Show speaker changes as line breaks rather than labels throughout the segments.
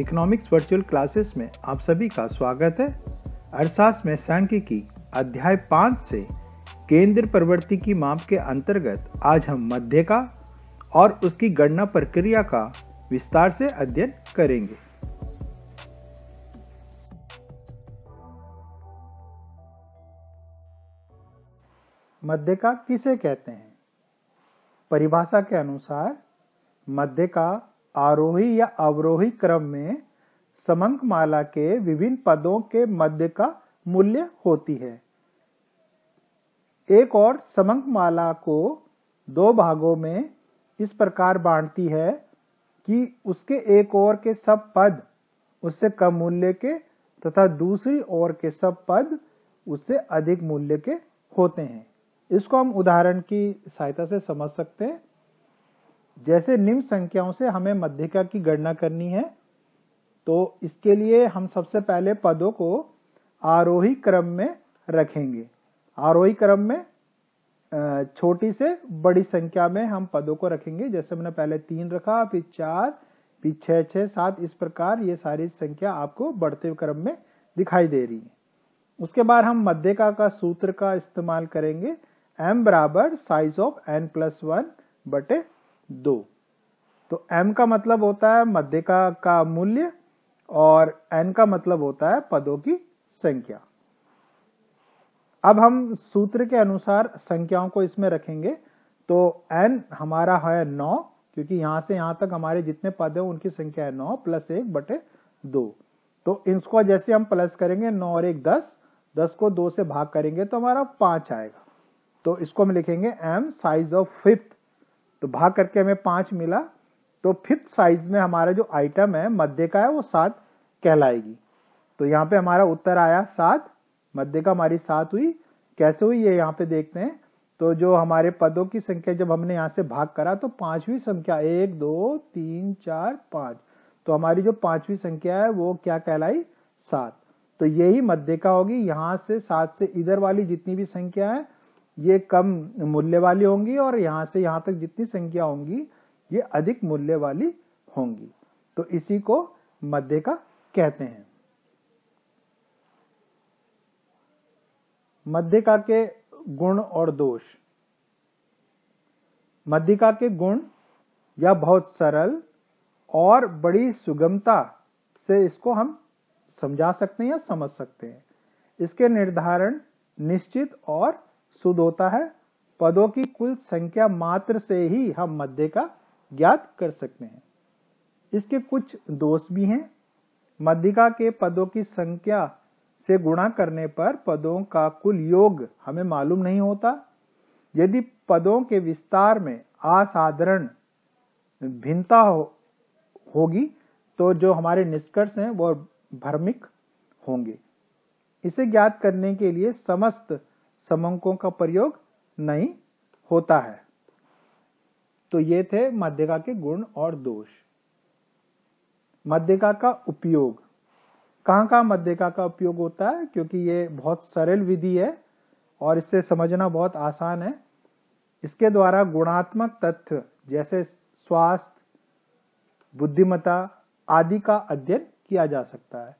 economics virtual classes में आप सभी का स्वागत है अर्थशास्त्र में सांख्यिकी अध्याय पाँच से केंद्र प्रवृत्ति की माप के अंतर्गत आज हम मध्य का और उसकी गणना प्रक्रिया का विस्तार से अध्ययन करेंगे मध्य का किसे कहते हैं परिभाषा के अनुसार मध्य का आरोही या अवरोही क्रम में समंकमाला के विभिन्न पदों के मध्य का मूल्य होती है एक और समंकमाला को दो भागों में इस प्रकार बांटती है कि उसके एक ओर के सब पद उससे कम मूल्य के तथा दूसरी ओर के सब पद उससे अधिक मूल्य के होते हैं इसको हम उदाहरण की सहायता से समझ सकते हैं जैसे निम्न संख्याओं से हमें मध्यिका की गणना करनी है तो इसके लिए हम सबसे पहले पदों को आरोही क्रम में रखेंगे आरोही क्रम में छोटी से बड़ी संख्या में हम पदों को रखेंगे जैसे मैंने पहले तीन रखा फिर चार फिर छह छह सात इस प्रकार ये सारी संख्या आपको बढ़ते क्रम में दिखाई दे रही है उसके बाद हम मध्यका का सूत्र का इस्तेमाल करेंगे m बराबर size of n plus one बटे दो तो m का मतलब होता है मध्य का मूल्य और n का मतलब होता है पदों की संख्या अब हम सूत्र के अनुसार संख्याओं को इसमें रखेंगे तो n हमारा है नौ क्योंकि यहां से यहां तक हमारे जितने पद हैं उनकी संख्या है नौ प्लस एक बटे दो तो इसको जैसे हम प्लस करेंगे नौ और एक दस दस को दो से भाग करेंगे तो हमारा पांच आएगा तो इसको हम लिखेंगे m साइज ऑफ फिफ्थ तो भाग करके हमें पांच मिला तो फिफ्थ साइज में हमारा जो आइटम है मध्य का है वो सात कहलाएगी तो यहाँ पे हमारा उत्तर आया सात मध्य का हमारी सात हुई कैसे हुई ये यहाँ पे देखते हैं तो जो हमारे पदों की संख्या जब हमने यहाँ से भाग करा तो पांचवी संख्या एक दो तीन चार पांच तो हमारी जो पांचवी संख्या है वो क्या कहलाई सात तो यही मध्य का होगी यहां से सात से इधर वाली जितनी भी संख्या है ये कम मूल्य वाली होंगी और यहां से यहां तक जितनी संख्या होंगी ये अधिक मूल्य वाली होंगी तो इसी को मध्य का कहते हैं मध्यिका के गुण और दोष मध्यिका के गुण या बहुत सरल और बड़ी सुगमता से इसको हम समझा सकते हैं या समझ सकते हैं इसके निर्धारण निश्चित और शुद्ध होता है पदों की कुल संख्या मात्र से ही हम मध्य का ज्ञात कर सकते हैं इसके कुछ दोष भी हैं मध्यिका के पदों की संख्या से गुणा करने पर पदों का कुल योग हमें मालूम नहीं होता यदि पदों के विस्तार में असाधारण भिन्नता हो, होगी तो जो हमारे निष्कर्ष हैं वो भ्रमिक होंगे इसे ज्ञात करने के लिए समस्त समंकों का प्रयोग नहीं होता है तो ये थे मध्यका के गुण और दोष मध्यका का उपयोग कहां कहां मध्यका का उपयोग होता है क्योंकि ये बहुत सरल विधि है और इससे समझना बहुत आसान है इसके द्वारा गुणात्मक तथ्य जैसे स्वास्थ्य बुद्धिमता आदि का अध्ययन किया जा सकता है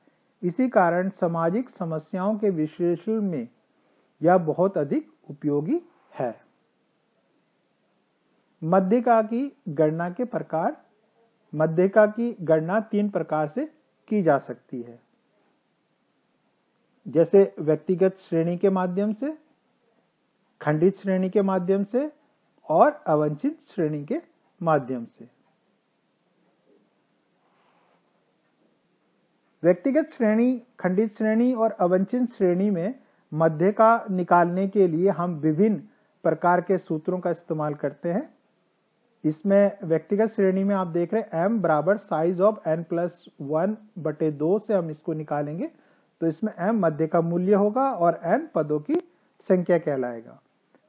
इसी कारण सामाजिक समस्याओं के विश्लेषण में यह बहुत अधिक उपयोगी है मध्यका की गणना के प्रकार मध्यका की गणना तीन प्रकार से की जा सकती है जैसे व्यक्तिगत श्रेणी के माध्यम से खंडित श्रेणी के माध्यम से और अवंचित श्रेणी के माध्यम से व्यक्तिगत श्रेणी खंडित श्रेणी और अवंचित श्रेणी में मध्य का निकालने के लिए हम विभिन्न प्रकार के सूत्रों का इस्तेमाल करते हैं इसमें व्यक्तिगत श्रेणी में आप देख रहे हैं m बराबर size of n plus one बटे दो से हम इसको निकालेंगे तो इसमें m मध्य का मूल्य होगा और n पदों की संख्या कहलाएगा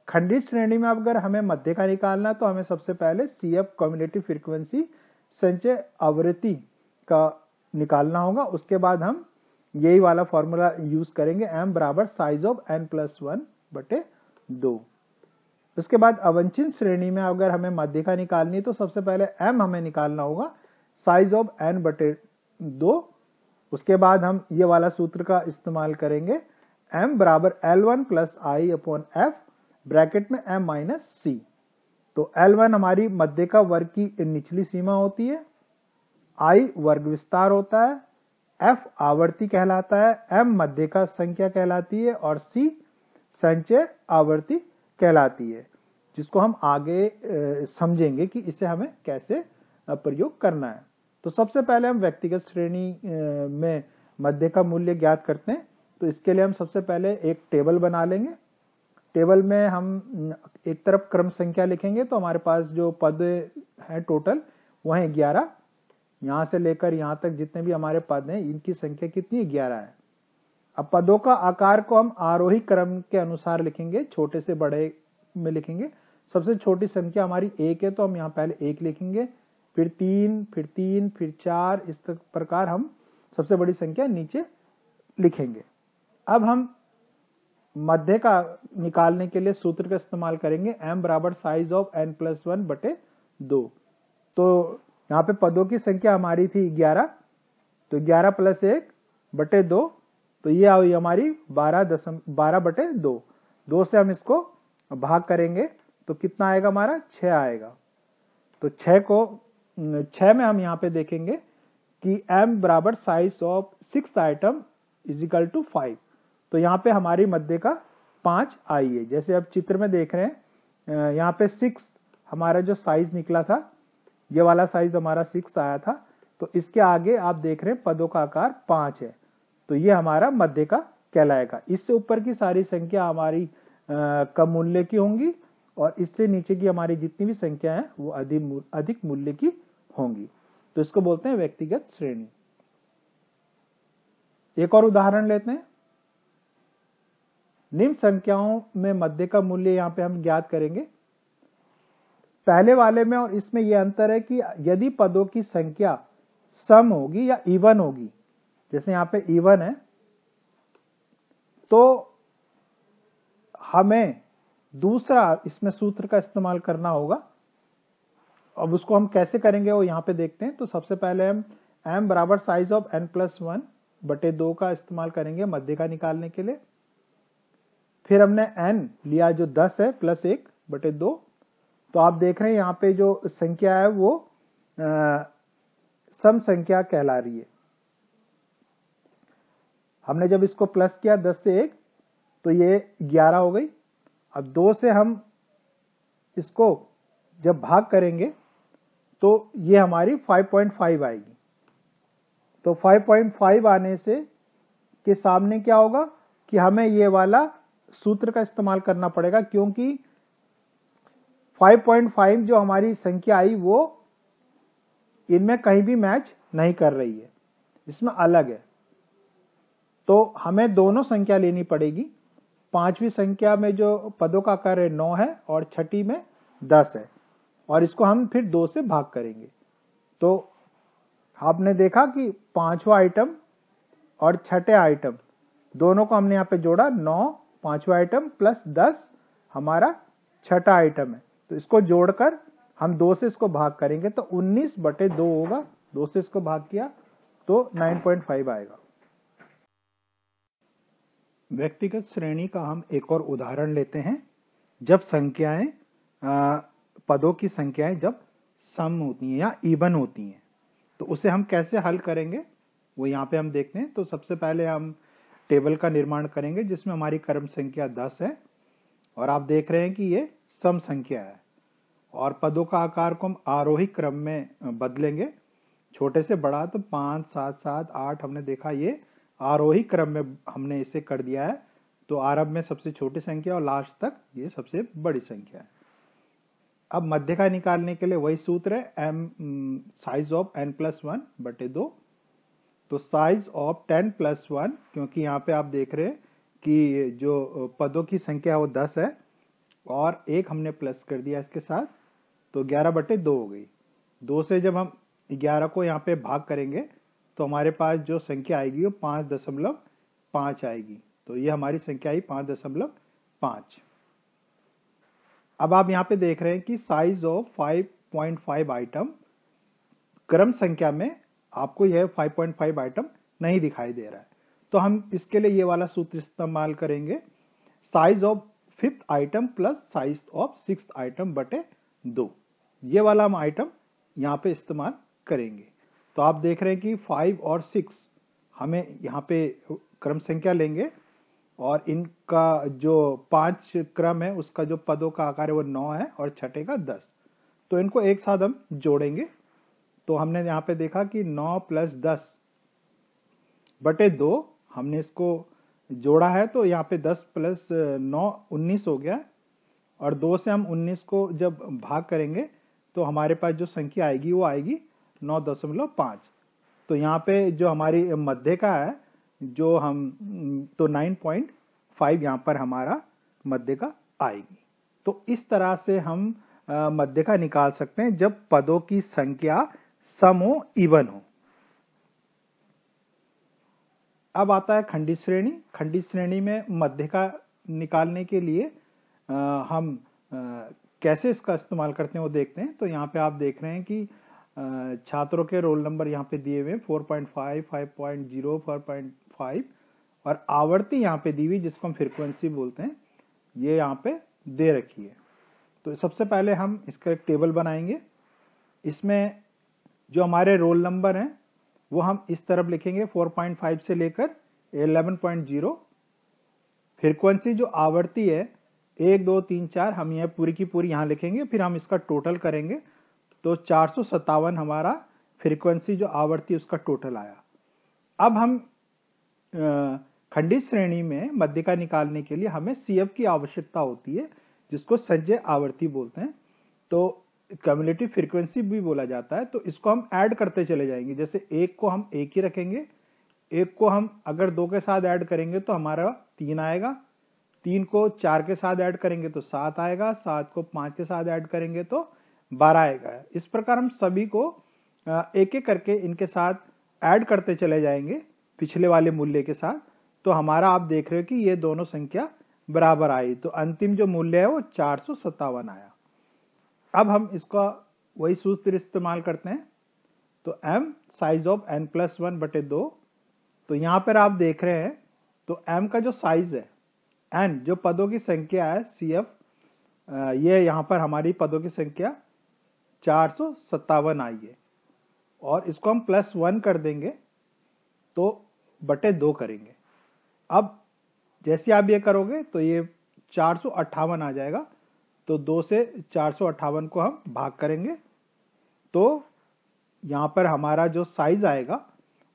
खंडित श्रेणी में अगर हमें मध्य का निकालना तो हमें सबसे पहले सी एफ कम्युनिटी फ्रिक्वेंसी संचय आवृत्ति का निकालना होगा उसके बाद हम यही वाला फॉर्मूला यूज करेंगे एम बराबर size of N plus one बटे दो उसके बाद अवंचित श्रेणी में अगर हमें माध्यिका निकालनी तो सबसे पहले एम हमें निकालना होगा साइज ऑफ एन बटे दो उसके बाद हम ये वाला सूत्र का इस्तेमाल करेंगे एम बराबर L one plus I upon F bracket में एम माइनस सी तो एल वन हमारी मध्य का वर्ग की निचली सीमा होती है आई वर्ग विस्तार होता है एफ आवृत्ति कहलाता है मध्य का संख्या कहलाती है और सी संचय आवृत्ति कहलाती है जिसको हम आगे समझेंगे कि इसे हमें कैसे प्रयोग करना है तो सबसे पहले हम व्यक्तिगत श्रेणी में मध्य का मूल्य ज्ञात करते हैं तो इसके लिए हम सबसे पहले एक टेबल बना लेंगे टेबल में हम एक तरफ क्रम संख्या लिखेंगे तो हमारे पास जो पद है टोटल वह है ग्यारह यहां से लेकर यहां तक जितने भी हमारे पद हैं इनकी संख्या कितनी ग्यारह है अब पदों का आकार को हम आरोही क्रम के अनुसार लिखेंगे छोटे से बड़े में लिखेंगे सबसे छोटी संख्या हमारी एक है तो हम यहाँ पहले एक लिखेंगे फिर तीन फिर तीन फिर चार इस प्रकार हम सबसे बड़ी संख्या नीचे लिखेंगे अब हम मध्य का निकालने के लिए सूत्र का इस्तेमाल करेंगे m बराबर size of n plus one बटे दो तो यहाँ पे पदों की संख्या हमारी थी ग्यारह तो ग्यारह प्लस एक बटे दो तो ये आई हमारी बारह दशम बारह बटे दो दो से हम इसको भाग करेंगे तो कितना आएगा हमारा छ आएगा तो छ को छ में हम यहाँ पे देखेंगे कि m बराबर size of six item is equal to five तो यहाँ पे हमारी मध्य का पांच आई है जैसे आप चित्र में देख रहे हैं यहाँ पे सिक्स हमारा जो साइज निकला था ये वाला साइज हमारा सिक्स आया था तो इसके आगे आप देख रहे हैं पदों का आकार पांच है तो ये हमारा मध्य का कहलाएगा इससे ऊपर की सारी संख्या हमारी कम मूल्य की होंगी और इससे नीचे की हमारी जितनी भी संख्या है वो अधिक अधिक मूल्य की होंगी तो इसको बोलते हैं व्यक्तिगत श्रेणी एक और उदाहरण लेते हैं निम्न संख्याओं में मध्य का मूल्य यहाँ पे हम ज्ञात करेंगे पहले वाले में और इसमें यह अंतर है कि यदि पदों की संख्या सम होगी या इवन होगी जैसे यहां पे इवन है तो हमें दूसरा इसमें सूत्र का इस्तेमाल करना होगा अब उसको हम कैसे करेंगे वो यहां पे देखते हैं तो सबसे पहले हम एम बराबर size of N plus one बटे दो का इस्तेमाल करेंगे मध्य का निकालने के लिए फिर हमने एन लिया जो दस है प्लस एक बटे दो तो आप देख रहे हैं यहां पे जो संख्या है वो आ, सम संख्या कहला रही है हमने जब इसको प्लस किया दस से एक तो ये ग्यारह हो गई अब दो से हम इसको जब भाग करेंगे तो ये हमारी 5.5 आएगी तो 5.5 आने से के सामने क्या होगा कि हमें ये वाला सूत्र का इस्तेमाल करना पड़ेगा क्योंकि 5.5 जो हमारी संख्या आई वो इनमें कहीं भी मैच नहीं कर रही है इसमें अलग है तो हमें दोनों संख्या लेनी पड़ेगी पांचवी संख्या में जो पदों का आकार है नौ है और छठी में दस है और इसको हम फिर दो से भाग करेंगे तो आपने देखा कि पांचवा आइटम और छठे आइटम दोनों को हमने यहाँ पे जोड़ा नौ पांचवा आइटम प्लस दस हमारा छठा आइटम है तो इसको जोड़कर हम दो से इसको भाग करेंगे तो 19 बटे दो होगा दो से इसको भाग किया तो 9.5 आएगा व्यक्तिगत श्रेणी का हम एक और उदाहरण लेते हैं जब संख्याएं पदों की संख्याएं जब सम होती हैं या इवन होती हैं तो उसे हम कैसे हल करेंगे वो यहाँ पे हम देखते हैं तो सबसे पहले हम टेबल का निर्माण करेंगे जिसमें हमारी कर्म संख्या दस है और आप देख रहे हैं कि ये सम संख्या है और पदों का आकार को हम आरोही क्रम में बदलेंगे छोटे से बड़ा तो पांच सात सात आठ हमने देखा ये आरोही क्रम में हमने इसे कर दिया है तो आरब में सबसे छोटी संख्या और लास्ट तक ये सबसे बड़ी संख्या है अब मध्य का निकालने के लिए वही सूत्र है M size of N plus one बटे दो तो size of ten plus one क्योंकि यहाँ पे आप देख रहे हैं कि जो पदों की संख्या वो दस है और एक हमने प्लस कर दिया इसके साथ तो ग्यारह बटे दो हो गई दो से जब हम ग्यारह को यहाँ पे भाग करेंगे तो हमारे पास जो संख्या आएगी वो पाँच दशमलव पाँच आएगी तो ये हमारी संख्या आई पाँच दशमलव पाँच अब आप यहाँ पे देख रहे हैं कि साइज ऑफ 5.5 आइटम क्रम संख्या में आपको यह 5.5 आइटम नहीं दिखाई दे रहा है तो हम इसके लिए ये वाला सूत्र इस्तेमाल करेंगे size of fifth item plus size of six item बटे दो ये वाला हम आइटम यहाँ पे इस्तेमाल करेंगे तो आप देख रहे हैं कि फाइव और सिक्स हमें यहाँ पे क्रम संख्या लेंगे और इनका जो पांच क्रम है उसका जो पदों का आकार है वो नौ है और छठे का दस तो इनको एक साथ हम जोड़ेंगे तो हमने यहाँ पे देखा कि नौ प्लस दस बटे दो हमने इसको जोड़ा है तो यहाँ पे 10 प्लस नौ उन्नीस हो गया और दो से हम उन्नीस को जब भाग करेंगे तो हमारे पास जो संख्या आएगी वो आएगी नौ दशमलव पाँच तो यहाँ पे जो हमारी मध्य का है जो हम तो नाइन पॉइंट फाइव यहाँ पर हमारा मध्य का आएगी तो इस तरह से हम मध्य का निकाल सकते हैं जब पदों की संख्या सम हो इवन हो अब आता है खंडित श्रेणी खंडित श्रेणी में मध्य का निकालने के लिए आ, हम आ, कैसे इसका इस्तेमाल करते हैं वो देखते हैं तो यहाँ पे आप देख रहे हैं कि छात्रों के रोल नंबर यहाँ पे दिए हुए 4.5, 5.0, 4.5 और आवर्ती यहाँ पे दी हुई जिसको हम फ्रिक्वेंसी बोलते हैं ये यह यहाँ पे दे रखी है तो सबसे पहले हम इसका एक टेबल बनाएंगे इसमें जो हमारे रोल नंबर हैं वो हम इस तरफ लिखेंगे 4.5 से लेकर 11.0 फ्रिक्वेंसी जो आवृत्ति है एक दो तीन चार हम यह पूरी की पूरी यहाँ लिखेंगे फिर हम इसका टोटल करेंगे तो चार हमारा फ्रिक्वेंसी जो आवृत्ति उसका टोटल आया अब हम खंडित श्रेणी में मध्यिका निकालने के लिए हमें सीएफ की आवश्यकता होती है जिसको संजय आवर्ती बोलते हैं तो कम्युनिटी फ्रीक्वेंसी भी बोला जाता है तो इसको हम ऐड करते चले जाएंगे जैसे एक को हम एक ही रखेंगे एक को हम अगर दो के साथ ऐड करेंगे तो हमारा तीन आएगा तीन को चार के साथ ऐड करेंगे तो सात आएगा सात को पांच के साथ ऐड करेंगे तो बारह आएगा इस प्रकार हम सभी को एक एक करके इनके साथ ऐड करते चले जाएंगे पिछले वाले मूल्य के साथ तो हमारा आप देख रहे हो कि ये दोनों संख्या बराबर आई तो अंतिम जो मूल्य है वो चार आया अब हम इसका वही सूत्र इस्तेमाल करते हैं तो m size of n plus one बटे दो तो यहां पर आप देख रहे हैं तो m का जो साइज है n जो पदों की संख्या है सी एफ ये यहां पर हमारी पदों की संख्या चार सौ सत्तावन आई है और इसको हम प्लस वन कर देंगे तो बटे दो करेंगे अब जैसे आप ये करोगे तो ये चार सौ अट्ठावन आ जाएगा तो दो से चार को हम भाग करेंगे तो यहाँ पर हमारा जो साइज आएगा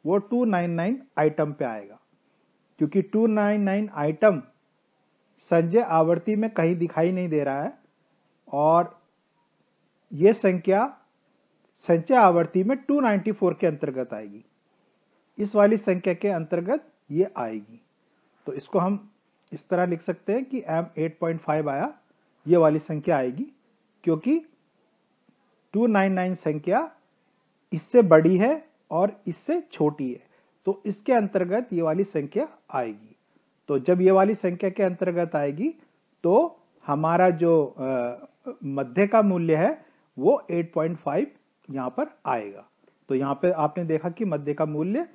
वो 299 आइटम पे आएगा क्योंकि 299 आइटम संजय आवर्ती में कहीं दिखाई नहीं दे रहा है और ये संख्या संचय आवर्ती में 294 के अंतर्गत आएगी इस वाली संख्या के अंतर्गत ये आएगी तो इसको हम इस तरह लिख सकते हैं कि एम 8.5 आया ये वाली संख्या आएगी क्योंकि 299 संख्या इससे बड़ी है और इससे छोटी है तो इसके अंतर्गत ये वाली संख्या आएगी तो जब ये वाली संख्या के अंतर्गत आएगी तो हमारा जो मध्य का मूल्य है वो 8.5 यहां पर आएगा तो यहां पे आपने देखा कि मध्य का मूल्य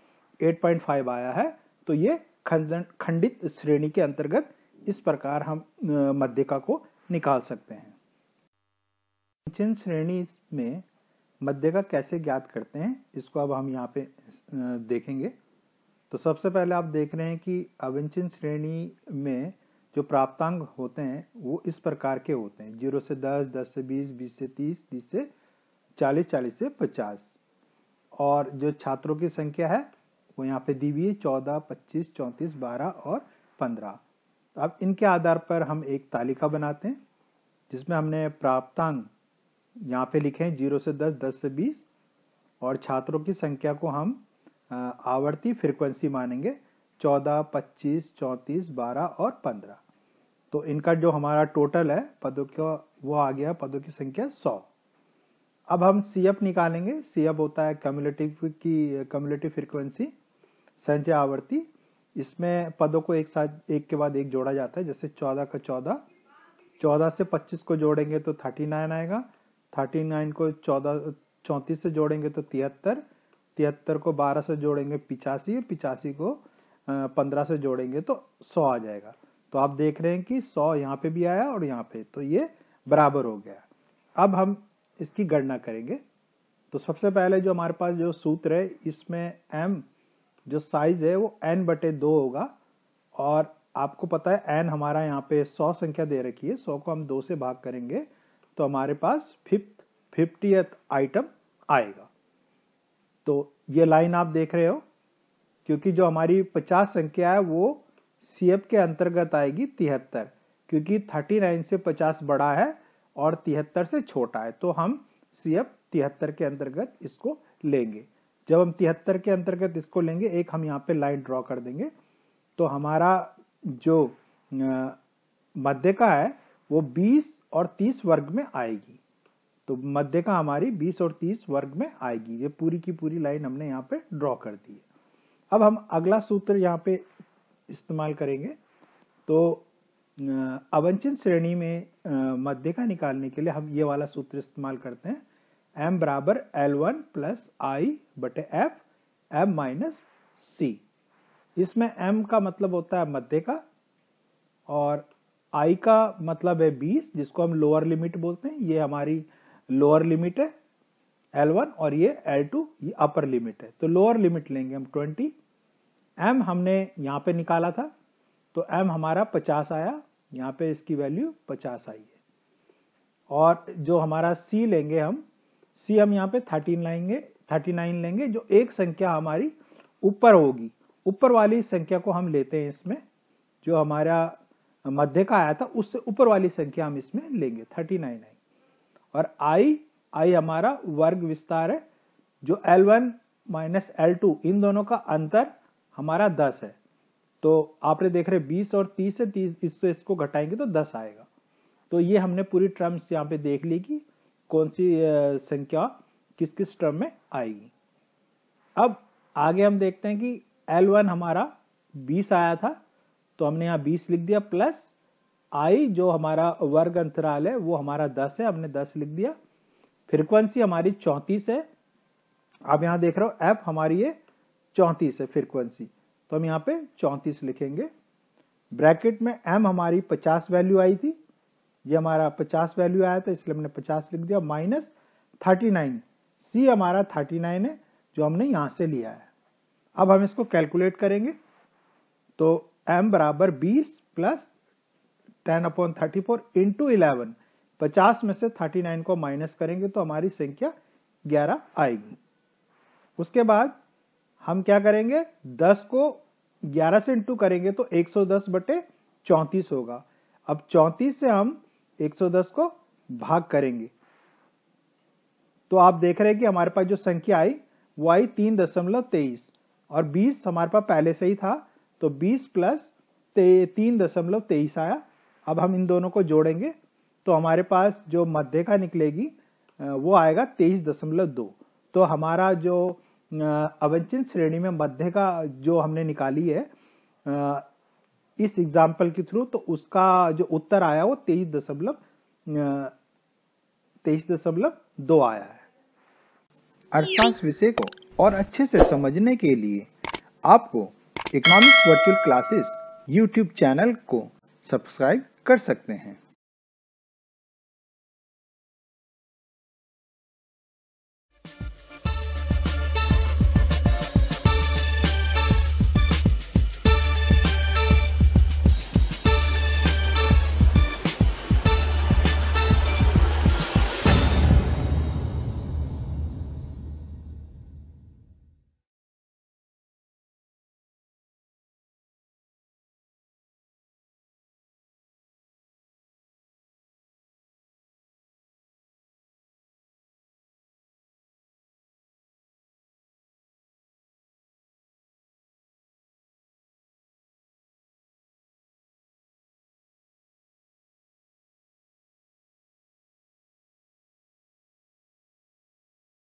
8.5 आया है तो ये खंडित श्रेणी के अंतर्गत इस प्रकार हम मध्यका को निकाल सकते हैं सिंचन श्रेणी में मध्य का कैसे ज्ञात करते हैं इसको अब हम यहाँ पे देखेंगे तो सबसे पहले आप देख रहे हैं कि अविंचन श्रेणी में जो प्राप्तांक होते हैं वो इस प्रकार के होते हैं जीरो से दस दस से बीस बीस से तीस तीस से चालीस चालीस से पचास और जो छात्रों की संख्या है वो यहाँ पे दी हुई है चौदह पच्चीस चौंतीस बारह और पंद्रह अब इनके आधार पर हम एक तालिका बनाते हैं जिसमें हमने प्राप्तांक यहाँ पे लिखे हैं जीरो से दस दस से बीस और छात्रों की संख्या को हम आवर्ती फ्रिक्वेंसी मानेंगे चौदह पच्चीस चौंतीस बारह और पंद्रह तो इनका जो हमारा टोटल है पदों का वो आ गया पदों की संख्या सौ अब हम सी एफ निकालेंगे सी एफ होता है कम्युलेटिव की कम्युलेटिव फ्रिक्वेंसी संचय आवर्ती इसमें पदों को एक साथ एक के बाद एक जोड़ा जाता है जैसे चौदह का चौदह चौदह से पच्चीस को जोड़ेंगे तो थर्टी नाइन आएगा थर्टी नाइन को चौदह चौंतीस से जोड़ेंगे तो तिहत्तर तिहत्तर को बारह से जोड़ेंगे पिचासी पिचासी को पंद्रह से जोड़ेंगे तो सौ आ जाएगा तो आप देख रहे हैं कि सौ यहाँ पे भी आया और यहाँ पे तो ये बराबर हो गया अब हम इसकी गणना करेंगे तो सबसे पहले जो हमारे पास जो सूत्र है इसमें एम जो साइज है वो एन बटे दो होगा और आपको पता है एन हमारा यहाँ पे सौ संख्या दे रखी है सौ को हम दो से भाग करेंगे तो हमारे पास फिफ्थ फिफ्टी आइटम आएगा तो ये लाइन आप देख रहे हो क्योंकि जो हमारी पचास संख्या है वो सी के अंतर्गत आएगी तिहत्तर क्योंकि थर्टी नाइन से पचास बड़ा है और तिहत्तर से छोटा है तो हम सी एफ तिहत्तर के अंतर्गत इसको लेंगे जब हम तिहत्तर के अंतर्गत इसको लेंगे एक हम यहाँ पे लाइन ड्रॉ कर देंगे तो हमारा जो मध्य का है वो 20 और 30 वर्ग में आएगी तो मध्य का हमारी 20 और 30 वर्ग में आएगी ये पूरी की पूरी लाइन हमने यहाँ पे ड्रॉ कर दी है अब हम अगला सूत्र यहाँ पे इस्तेमाल करेंगे तो अवंचन श्रेणी में मध्य का निकालने के लिए हम ये वाला सूत्र इस्तेमाल करते हैं एम बराबर एल वन प्लस आई बटे एफ एम माइनस सी इसमें एम का मतलब होता है मध्य का और आई का मतलब है बीस जिसको हम लोअर लिमिट बोलते हैं ये हमारी लोअर लिमिट है एल वन और ये एल टू ये अपर लिमिट है तो लोअर लिमिट लेंगे हम ट्वेंटी एम हमने यहाँ पे निकाला था तो एम हमारा पचास आया यहाँ पे इसकी वैल्यू पचास आई है और जो हमारा सी लेंगे हम सी हम यहाँ पे थर्टीन लाएंगे थर्टी नाइन लेंगे जो एक संख्या हमारी ऊपर होगी ऊपर वाली संख्या को हम लेते हैं इसमें जो हमारा मध्य का आया था उससे ऊपर वाली संख्या हम इसमें लेंगे थर्टी नाइन आई और आई आई हमारा वर्ग विस्तार है जो L one minus L two इन दोनों का अंतर हमारा दस है तो आपने देख रहे बीस और तीस से तीस इससे इसको घटाएंगे तो दस आएगा तो ये हमने पूरी ट्रम्स यहाँ पे देख ली कि कौन सी संख्या किस किस टर्म में आएगी अब आगे हम देखते हैं कि L1 हमारा 20 आया था तो हमने यहाँ 20 लिख दिया प्लस आई जो हमारा वर्ग अंतराल है वो हमारा 10 है हमने 10 लिख दिया फ्रिक्वेंसी हमारी 34 है आप यहाँ देख रहे हो एफ हमारी ये 34 है फ्रिक्वेंसी तो हम यहाँ पे 34 लिखेंगे ब्रैकेट में एम हमारी 50 वैल्यू आई थी ये हमारा 50 वैल्यू आया था इसलिए हमने 50 लिख दिया माइनस 39 सी हमारा 39 है जो हमने यहां से लिया है अब हम इसको कैलकुलेट करेंगे तो m बराबर बीस plus ten upon thirty four into eleven पचास में से 39 को माइनस करेंगे तो हमारी संख्या 11 आएगी उसके बाद हम क्या करेंगे 10 को 11 से इंटू करेंगे तो 110 बटे चौंतीस होगा अब 34 से हम 110 को भाग करेंगे तो आप देख रहे हैं कि हमारे पास जो संख्या आई वो आई तीन दशमलव तेईस और 20 हमारे पास पहले से ही था तो 20 प्लस तीन दशमलव तेईस आया अब हम इन दोनों को जोड़ेंगे तो हमारे पास जो मध्य का निकलेगी वो आएगा तेईस दशमलव दो तो हमारा जो अवंचित श्रेणी में मध्य का जो हमने निकाली है इस एग्जाम्पल के थ्रू तो उसका जो उत्तर आया वो तेईस दशमलव तेईस दशमलव दो आया है अर्थात विषय को और अच्छे से समझने के लिए आपको economics virtual classes YouTube channel को सब्सक्राइब कर सकते हैं